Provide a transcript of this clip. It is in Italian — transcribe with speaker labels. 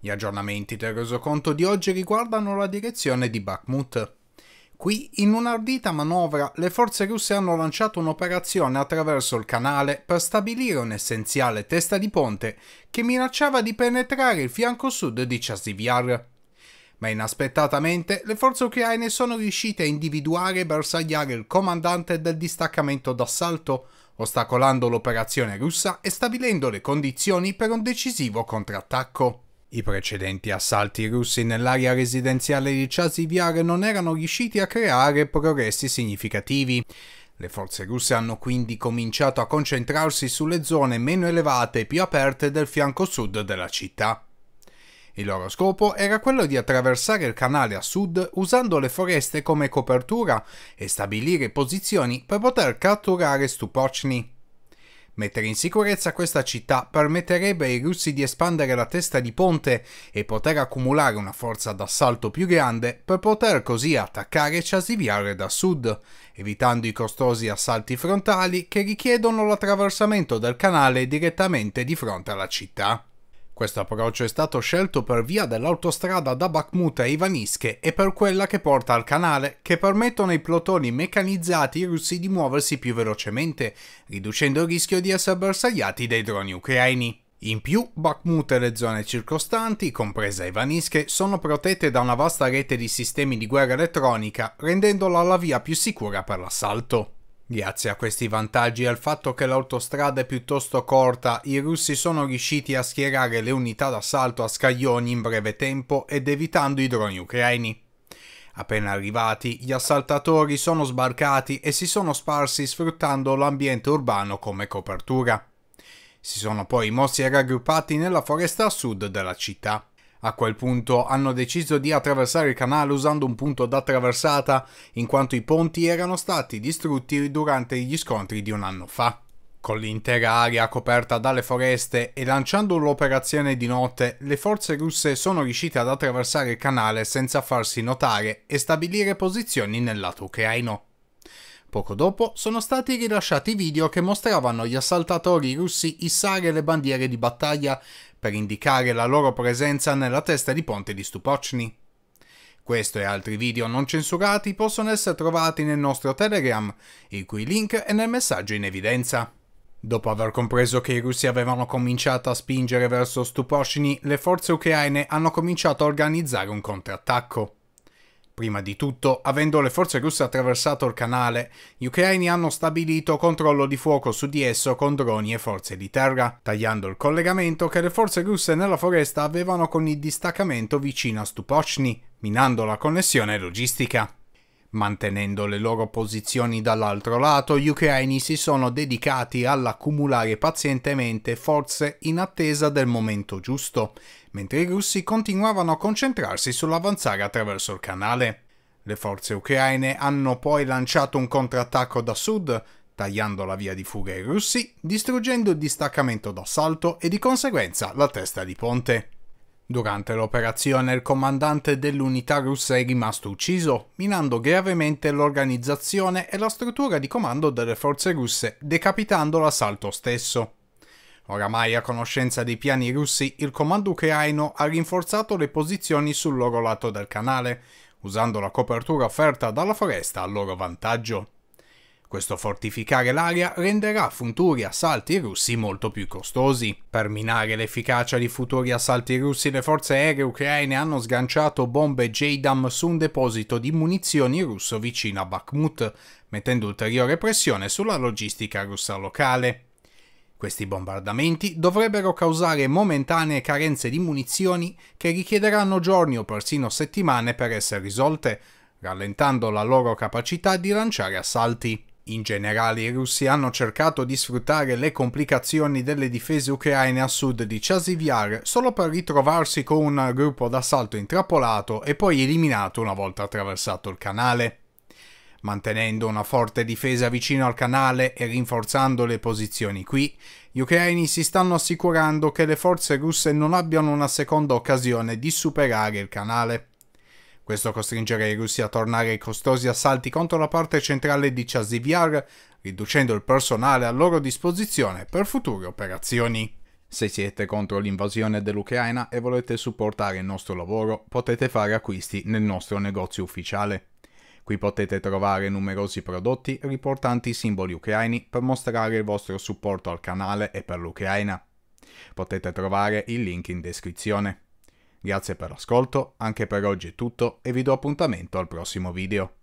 Speaker 1: Gli aggiornamenti del resoconto di oggi riguardano la direzione di Bakhmut. Qui, in un'ardita manovra, le forze russe hanno lanciato un'operazione attraverso il canale per stabilire un'essenziale testa di ponte che minacciava di penetrare il fianco sud di Chasiviar. Ma inaspettatamente le forze ucraine sono riuscite a individuare e bersagliare il comandante del distaccamento d'assalto, ostacolando l'operazione russa e stabilendo le condizioni per un decisivo contrattacco. I precedenti assalti russi nell'area residenziale di Chasiviar non erano riusciti a creare progressi significativi. Le forze russe hanno quindi cominciato a concentrarsi sulle zone meno elevate e più aperte del fianco sud della città. Il loro scopo era quello di attraversare il canale a sud usando le foreste come copertura e stabilire posizioni per poter catturare Stupocni. Mettere in sicurezza questa città permetterebbe ai russi di espandere la testa di ponte e poter accumulare una forza d'assalto più grande per poter così attaccare Ciasiviare da sud, evitando i costosi assalti frontali che richiedono l'attraversamento del canale direttamente di fronte alla città. Questo approccio è stato scelto per via dell'autostrada da Bakhmut a Ivaniske e per quella che porta al canale, che permettono ai plotoni meccanizzati russi di muoversi più velocemente, riducendo il rischio di essere bersagliati dai droni ucraini. In più, Bakhmut e le zone circostanti, compresa Ivaniske, sono protette da una vasta rete di sistemi di guerra elettronica, rendendola la via più sicura per l'assalto. Grazie a questi vantaggi e al fatto che l'autostrada è piuttosto corta, i russi sono riusciti a schierare le unità d'assalto a scaglioni in breve tempo ed evitando i droni ucraini. Appena arrivati, gli assaltatori sono sbarcati e si sono sparsi sfruttando l'ambiente urbano come copertura. Si sono poi mossi e raggruppati nella foresta a sud della città. A quel punto hanno deciso di attraversare il canale usando un punto d'attraversata, in quanto i ponti erano stati distrutti durante gli scontri di un anno fa. Con l'intera area coperta dalle foreste e lanciando l'operazione di notte, le forze russe sono riuscite ad attraversare il canale senza farsi notare e stabilire posizioni nel lato ucraino. Poco dopo sono stati rilasciati video che mostravano gli assaltatori russi issare le bandiere di battaglia per indicare la loro presenza nella testa di ponte di Stupocni. Questo e altri video non censurati possono essere trovati nel nostro Telegram, il cui link è nel messaggio in evidenza. Dopo aver compreso che i russi avevano cominciato a spingere verso Stupocini, le forze ucraine hanno cominciato a organizzare un contrattacco. Prima di tutto, avendo le forze russe attraversato il canale, gli ucraini hanno stabilito controllo di fuoco su di esso con droni e forze di terra, tagliando il collegamento che le forze russe nella foresta avevano con il distaccamento vicino a Stupochny, minando la connessione logistica. Mantenendo le loro posizioni dall'altro lato, gli ucraini si sono dedicati all'accumulare pazientemente forze in attesa del momento giusto, mentre i russi continuavano a concentrarsi sull'avanzare attraverso il canale. Le forze ucraine hanno poi lanciato un contrattacco da sud, tagliando la via di fuga ai russi, distruggendo il distaccamento d'assalto e di conseguenza la testa di ponte. Durante l'operazione il comandante dell'unità russa è rimasto ucciso, minando gravemente l'organizzazione e la struttura di comando delle forze russe, decapitando l'assalto stesso. Oramai a conoscenza dei piani russi, il comando ucraino ha rinforzato le posizioni sul loro lato del canale, usando la copertura offerta dalla foresta a loro vantaggio. Questo fortificare l'area renderà futuri assalti russi molto più costosi. Per minare l'efficacia di futuri assalti russi le forze aeree ucraine hanno sganciato bombe JDAM su un deposito di munizioni russo vicino a Bakhmut, mettendo ulteriore pressione sulla logistica russa locale. Questi bombardamenti dovrebbero causare momentanee carenze di munizioni che richiederanno giorni o persino settimane per essere risolte, rallentando la loro capacità di lanciare assalti. In generale i russi hanno cercato di sfruttare le complicazioni delle difese ucraine a sud di Chasiviar solo per ritrovarsi con un gruppo d'assalto intrappolato e poi eliminato una volta attraversato il canale. Mantenendo una forte difesa vicino al canale e rinforzando le posizioni qui, gli ucraini si stanno assicurando che le forze russe non abbiano una seconda occasione di superare il canale. Questo costringerà i russi a tornare ai costosi assalti contro la parte centrale di Chaziviar, riducendo il personale a loro disposizione per future operazioni. Se siete contro l'invasione dell'Ucraina e volete supportare il nostro lavoro, potete fare acquisti nel nostro negozio ufficiale. Qui potete trovare numerosi prodotti riportanti simboli ucraini per mostrare il vostro supporto al canale e per l'Ucraina. Potete trovare il link in descrizione. Grazie per l'ascolto, anche per oggi è tutto e vi do appuntamento al prossimo video.